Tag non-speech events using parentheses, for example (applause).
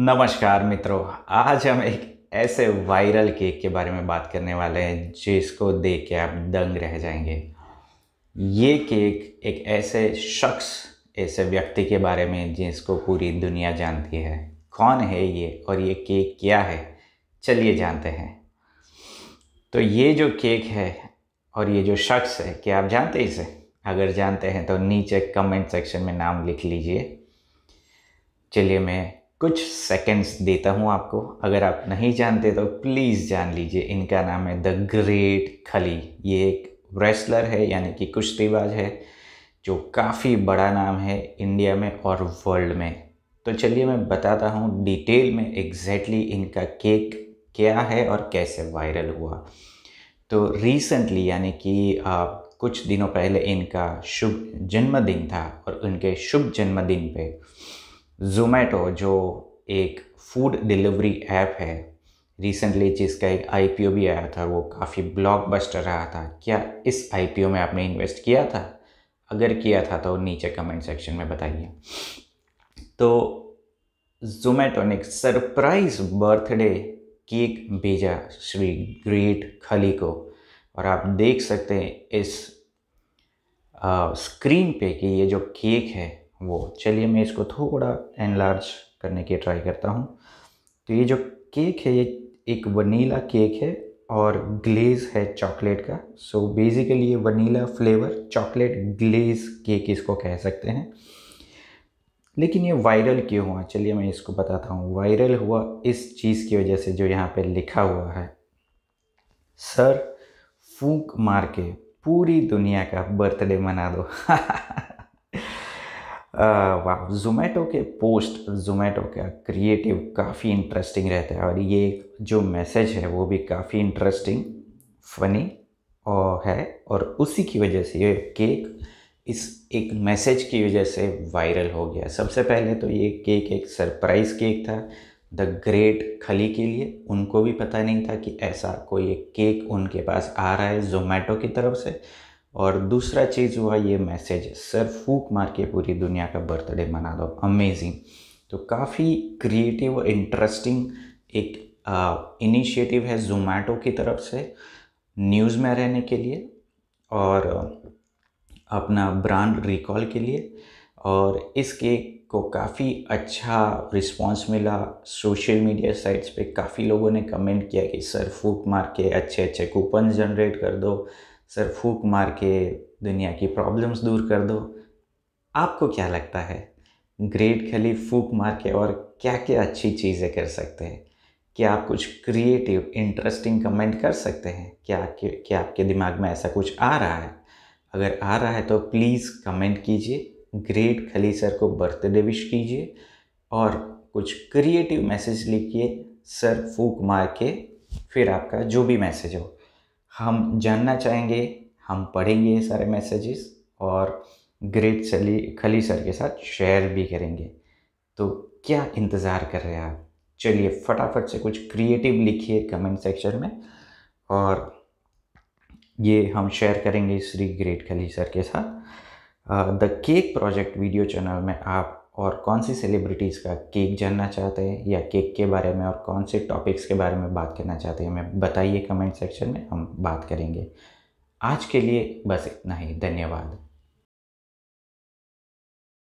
नमस्कार मित्रों आज हम एक ऐसे वायरल केक के बारे में बात करने वाले हैं जिसको देख के आप दंग रह जाएंगे ये केक एक ऐसे शख्स ऐसे व्यक्ति के बारे में जिसको पूरी दुनिया जानती है कौन है ये और ये केक क्या है चलिए जानते हैं तो ये जो केक है और ये जो शख्स है क्या आप जानते इसे अगर जानते हैं तो नीचे कमेंट सेक्शन में नाम लिख लीजिए चलिए मैं कुछ सेकंड्स देता हूँ आपको अगर आप नहीं जानते तो प्लीज़ जान लीजिए इनका नाम है द ग्रेट खली ये एक रेसलर है यानी कि कुश्तीबाज है जो काफ़ी बड़ा नाम है इंडिया में और वर्ल्ड में तो चलिए मैं बताता हूँ डिटेल में एग्जैक्टली exactly इनका केक क्या है और कैसे वायरल हुआ तो रिसेंटली यानी कि आप कुछ दिनों पहले इनका शुभ जन्मदिन था और उनके शुभ जन्मदिन पे जोमेटो जो एक फूड डिलीवरी ऐप है रिसेंटली जिसका एक आई भी आया था वो काफ़ी ब्लॉकबस्टर रहा था क्या इस आई में आपने इन्वेस्ट किया था अगर किया था तो नीचे कमेंट सेक्शन में बताइए तो जोमेटो ने एक सरप्राइज बर्थडे केक भेजा श्री ग्रेट खली को और आप देख सकते हैं इस आ, स्क्रीन पे कि ये जो केक है वो चलिए मैं इसको थोड़ा एनलार्ज करने की ट्राई करता हूँ तो ये जो केक है ये एक वनीला केक है और ग्लेज है चॉकलेट का सो बेसिकली ये vanilla flavour chocolate glaze cake इसको कह सकते हैं लेकिन ये वायरल क्यों हुआ चलिए मैं इसको बताता हूँ वायरल हुआ इस चीज़ की वजह से जो यहाँ पे लिखा हुआ है सर फूंक मार के पूरी दुनिया का बर्थडे मना दो (laughs) वाह जोमेटो के पोस्ट जोमेटो का क्रिएटिव काफ़ी इंटरेस्टिंग रहता है और ये जो मैसेज है वो भी काफ़ी इंटरेस्टिंग फनी और है और उसी की वजह से ये केक इस एक मैसेज की वजह से वायरल हो गया सबसे पहले तो ये केक एक सरप्राइज़ केक था द ग्रेट खली के लिए उनको भी पता नहीं था कि ऐसा कोई एक केक उनके पास आ रहा है जोमेटो की तरफ से और दूसरा चीज़ हुआ ये मैसेज सर फूक मार के पूरी दुनिया का बर्थडे मना दो अमेजिंग तो काफ़ी क्रिएटिव और इंटरेस्टिंग एक इनिशिएटिव है जोमेटो की तरफ से न्यूज़ में रहने के लिए और अपना ब्रांड रिकॉल के लिए और इस केक को काफ़ी अच्छा रिस्पांस मिला सोशल मीडिया साइट्स पे काफ़ी लोगों ने कमेंट किया कि सर फूक मार के अच्छे अच्छे कूपन जनरेट कर दो सर फूक मार के दुनिया की प्रॉब्लम्स दूर कर दो आपको क्या लगता है ग्रेट खली फूक मार के और क्या क्या अच्छी चीज़ें कर सकते हैं क्या आप कुछ क्रिएटिव इंटरेस्टिंग कमेंट कर सकते हैं क्या आपके क्या आपके दिमाग में ऐसा कुछ आ रहा है अगर आ रहा है तो प्लीज़ कमेंट कीजिए ग्रेट खली सर को बर्थडे विश कीजिए और कुछ क्रिएटिव मैसेज लिखिए सर फूक मार के फिर आपका जो भी मैसेज हो हम जानना चाहेंगे हम पढ़ेंगे ये सारे मैसेजेस और ग्रेट सली खली सर के साथ शेयर भी करेंगे तो क्या इंतज़ार कर रहे हैं आप चलिए फटाफट से कुछ क्रिएटिव लिखिए कमेंट सेक्शन में और ये हम शेयर करेंगे श्री ग्रेट खली सर के साथ the cake project video channel में आप और कौन सी सेलिब्रिटीज़ का केक जानना चाहते हैं या केक के बारे में और कौन से टॉपिक्स के बारे में बात करना चाहते हैं हमें बताइए कमेंट सेक्शन में हम बात करेंगे आज के लिए बस इतना ही धन्यवाद